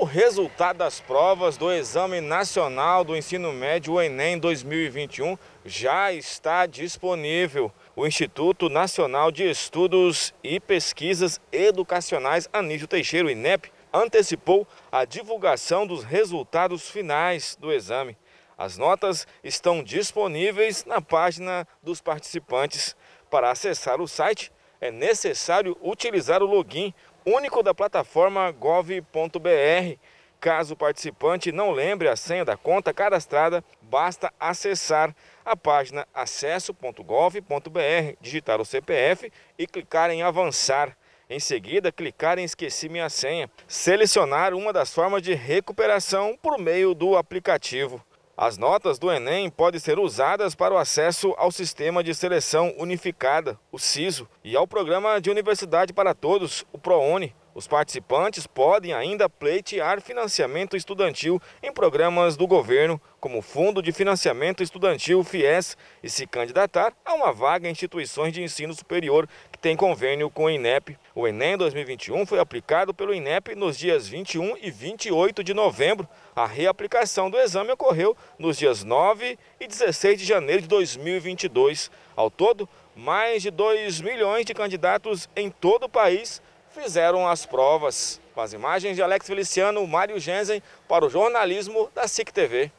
O resultado das provas do Exame Nacional do Ensino Médio, o Enem 2021, já está disponível. O Instituto Nacional de Estudos e Pesquisas Educacionais Anísio Teixeira, INEP, antecipou a divulgação dos resultados finais do exame. As notas estão disponíveis na página dos participantes. Para acessar o site, é necessário utilizar o login único da plataforma gov.br. Caso o participante não lembre a senha da conta cadastrada, basta acessar a página acesso.gov.br, digitar o CPF e clicar em avançar. Em seguida, clicar em Esqueci minha senha. Selecionar uma das formas de recuperação por meio do aplicativo. As notas do Enem podem ser usadas para o acesso ao Sistema de Seleção Unificada, o CISO, e ao Programa de Universidade para Todos, o ProUni. Os participantes podem ainda pleitear financiamento estudantil em programas do governo, como o Fundo de Financiamento Estudantil FIES, e se candidatar a uma vaga em instituições de ensino superior que tem convênio com o INEP. O Enem 2021 foi aplicado pelo INEP nos dias 21 e 28 de novembro. A reaplicação do exame ocorreu nos dias 9 e 16 de janeiro de 2022. Ao todo, mais de 2 milhões de candidatos em todo o país fizeram as provas. Com as imagens de Alex Feliciano, Mário Gensen, para o jornalismo da SIC TV.